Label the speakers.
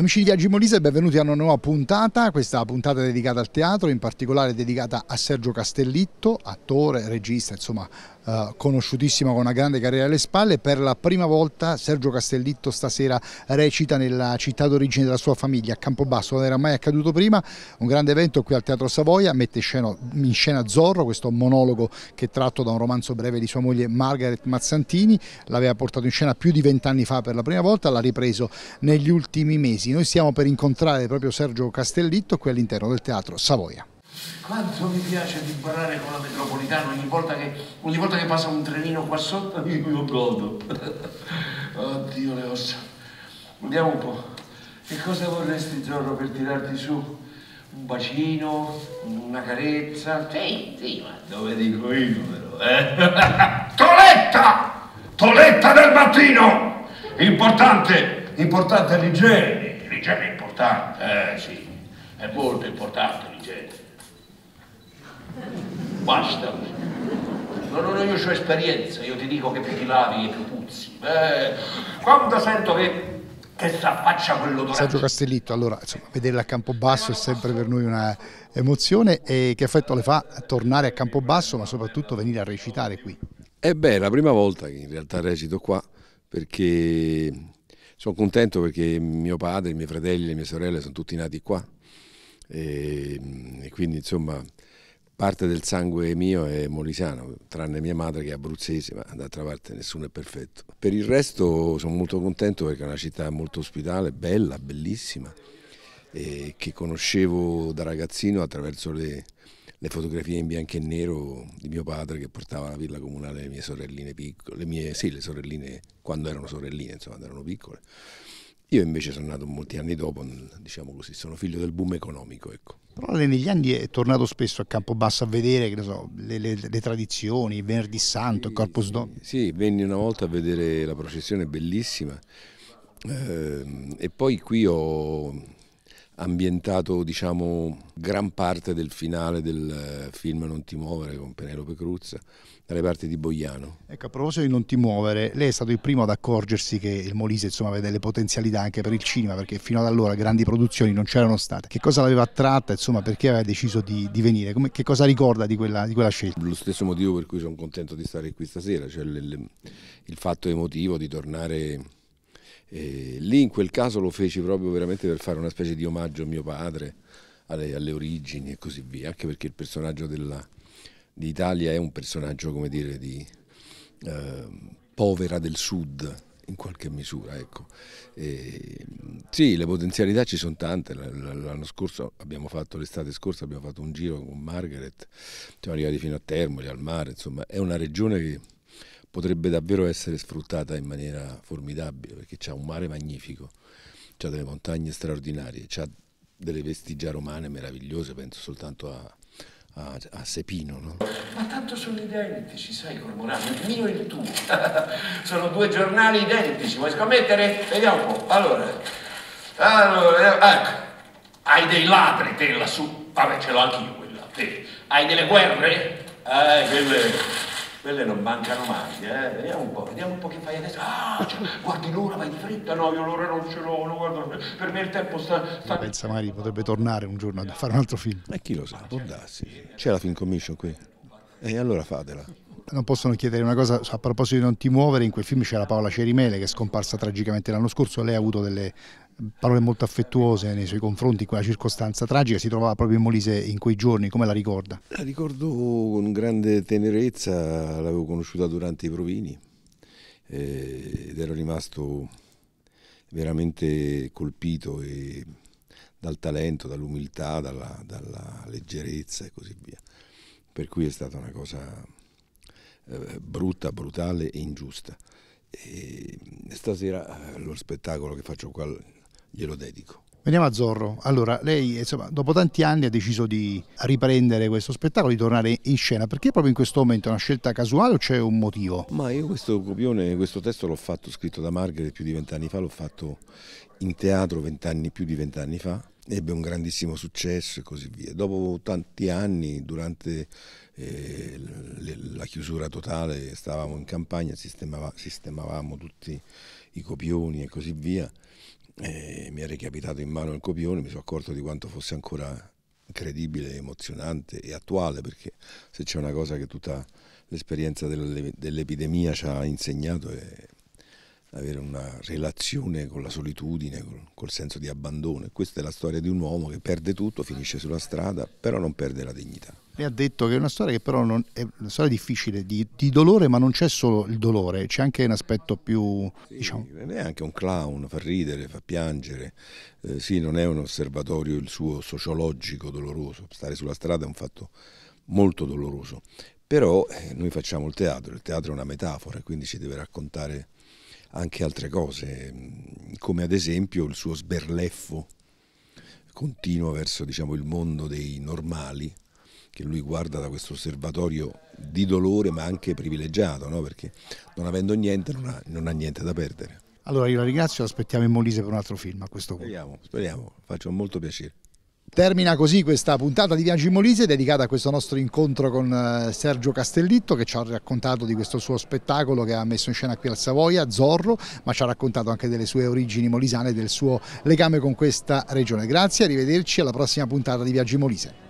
Speaker 1: Amici di Viaggi Molise, benvenuti a una nuova puntata, questa puntata è dedicata al teatro, in particolare dedicata a Sergio Castellitto, attore, regista, insomma eh, conosciutissima con una grande carriera alle spalle, per la prima volta Sergio Castellitto stasera recita nella città d'origine della sua famiglia, a Campobasso, non era mai accaduto prima, un grande evento qui al Teatro Savoia, mette in scena Zorro, questo monologo che è tratto da un romanzo breve di sua moglie Margaret Mazzantini, l'aveva portato in scena più di vent'anni fa per la prima volta, l'ha ripreso negli ultimi mesi. Noi stiamo per incontrare proprio Sergio Castellitto qui all'interno del Teatro Savoia.
Speaker 2: Quanto mi piace vibrare con la metropolitana ogni volta che, ogni volta che passa un trenino qua sotto io lo godo. Oddio le ossa. Andiamo un po'. Che cosa vorresti, Zorro, per tirarti su? Un bacino? Una carezza?
Speaker 1: Sì, sì, ma
Speaker 2: dove dico io però, eh?
Speaker 1: Toletta!
Speaker 2: Toletta del mattino! Importante, importante l'igiene. L'igiene è importante, eh sì. È molto importante l'igiene. Basta. Non, non ho io ho esperienza, io ti dico che più ti lavi e più puzzi. Beh, quando sento che che
Speaker 1: si quello dorato. Sergio Castellitto, allora insomma, vederla a Campobasso è sempre per noi una emozione e che effetto le fa tornare a Campobasso ma soprattutto venire a recitare qui?
Speaker 2: Eh beh, è la prima volta che in realtà recito qua perché sono contento perché mio padre, i miei fratelli, le mie sorelle sono tutti nati qua e, e quindi insomma parte del sangue mio è molisano, tranne mia madre che è abruzzese, ma d'altra parte nessuno è perfetto. Per il resto sono molto contento perché è una città molto ospitale, bella, bellissima, eh, che conoscevo da ragazzino attraverso le, le fotografie in bianco e nero di mio padre che portava alla villa comunale le mie sorelline piccole, le mie, sì, le sorelline quando erano sorelline, insomma, erano piccole. Io invece sono nato molti anni dopo, diciamo così, sono figlio del boom economico. Ecco.
Speaker 1: Però lei negli anni è tornato spesso a Campobasso a vedere so, le, le, le, tradizioni, il Venerdì Santo, il Corpus sì,
Speaker 2: Sì, venni una volta a vedere la processione bellissima eh, e poi qui ho ambientato diciamo gran parte del finale del eh, film Non ti muovere con Penelope Cruz dalle parti di Boiano.
Speaker 1: Ecco, a proposito di Non ti muovere, lei è stato il primo ad accorgersi che il Molise insomma aveva delle potenzialità anche per il cinema perché fino ad allora grandi produzioni non c'erano state. Che cosa l'aveva attratta, insomma, perché aveva deciso di, di venire? Come, che cosa ricorda di quella, di quella, scelta? Lo stesso motivo per cui sono contento di stare qui
Speaker 2: stasera, cioè il, il fatto emotivo di tornare e eh, lì in quel caso lo feci proprio veramente per fare una specie di omaggio a mio padre, alle, alle origini e così via, anche perché il personaggio della, di Italia è un personaggio, come dire, di eh, povera del sud in qualche misura. Ecco. E, sì, le potenzialità ci sono tante. L'anno scorso abbiamo fatto, l'estate scorsa abbiamo fatto un giro con Margaret, siamo arrivati fino a Termoli, al mare, insomma, è una regione che potrebbe davvero essere sfruttata in maniera formidabile perché c'è un mare magnifico, c'è delle montagne straordinarie, c'è delle vestigia romane meravigliose, penso soltanto a, a, a Sepino. No? Ma tanto sono identici, sai Cormorano, il mio e il tuo. sono due giornali identici, vuoi scommettere? Vediamo un po'. Allora, allora ecco, hai dei ladri te lassù, vabbè ce l'ho anch'io quella, te. Hai delle guerre? Eh, quelle quelle non mancano mai, eh? vediamo un po', vediamo un po' che fai adesso, ah, cioè, guardi l'ora, vai di fretta, no, io l'ora non ce l'ho, no, guarda, per me il tempo sta...
Speaker 1: sta... Pensa Mari, potrebbe tornare un giorno a fare un altro film. E eh, chi lo sa, può darsi. C'è la film commission qui, e allora fatela non possono chiedere una cosa a proposito di non ti muovere in quel film c'era Paola Cerimele che è scomparsa tragicamente l'anno scorso lei ha avuto delle parole molto affettuose nei suoi confronti, quella circostanza tragica, si trovava proprio in Molise in quei giorni, come la ricorda?
Speaker 2: La ricordo con grande tenerezza, l'avevo conosciuta durante i provini eh, ed ero rimasto veramente colpito e, dal talento, dall'umiltà, dalla, dalla, leggerezza e così via. Per cui è stata una cosa eh, brutta, brutale e ingiusta. E stasera eh, lo spettacolo che faccio qua glielo dedico.
Speaker 1: Veniamo a Zorro. Allora, lei insomma, dopo tanti anni ha deciso di riprendere questo spettacolo, di tornare in scena. Perché proprio in questo momento è una scelta casuale o c'è un motivo? Ma
Speaker 2: io questo copione, questo testo l'ho fatto, scritto da Margaret più di vent'anni fa, l'ho fatto in teatro vent'anni, più di vent'anni fa. Ebbe un grandissimo successo e così via. Dopo tanti anni, durante eh, la chiusura totale, stavamo in campagna, sistemavamo tutti i copioni e così via e mi è recapitato in mano il copione, mi sono accorto di quanto fosse ancora incredibile, emozionante e attuale, perché se c'è una cosa che tutta l'esperienza dell'epidemia ci ha insegnato è avere una relazione con la solitudine, col, col senso di abbandono. E questa è la storia di un uomo che perde tutto, finisce sulla strada, però non perde la dignità
Speaker 1: mi ha detto che è una storia che però non, è una storia difficile di, di, dolore, ma non c'è solo il dolore, c'è anche un aspetto più... Sì, diciamo... È anche un
Speaker 2: clown, fa ridere, fa piangere, eh, sì, non è un osservatorio il suo sociologico doloroso, stare sulla strada è un fatto molto doloroso, però eh, noi facciamo il teatro, il teatro è una metafora, quindi ci deve raccontare anche altre cose, mm, come ad esempio il suo sberleffo continuo verso diciamo, il mondo dei normali, che lui guarda da questo osservatorio di dolore ma anche privilegiato, no? perché non avendo niente non ha, non ha, niente da perdere.
Speaker 1: Allora io la ringrazio, aspettiamo in Molise per un altro film a questo punto. Speriamo,
Speaker 2: speriamo, faccio molto piacere.
Speaker 1: Termina così questa puntata di Viaggi in Molise dedicata a questo nostro incontro con eh, Sergio Castellitto che ci ha raccontato di questo suo spettacolo che ha messo in scena qui al Savoia, Zorro, ma ci ha raccontato anche delle sue origini molisane e del suo legame con questa regione. Grazie, arrivederci alla prossima puntata di Viaggi in Molise.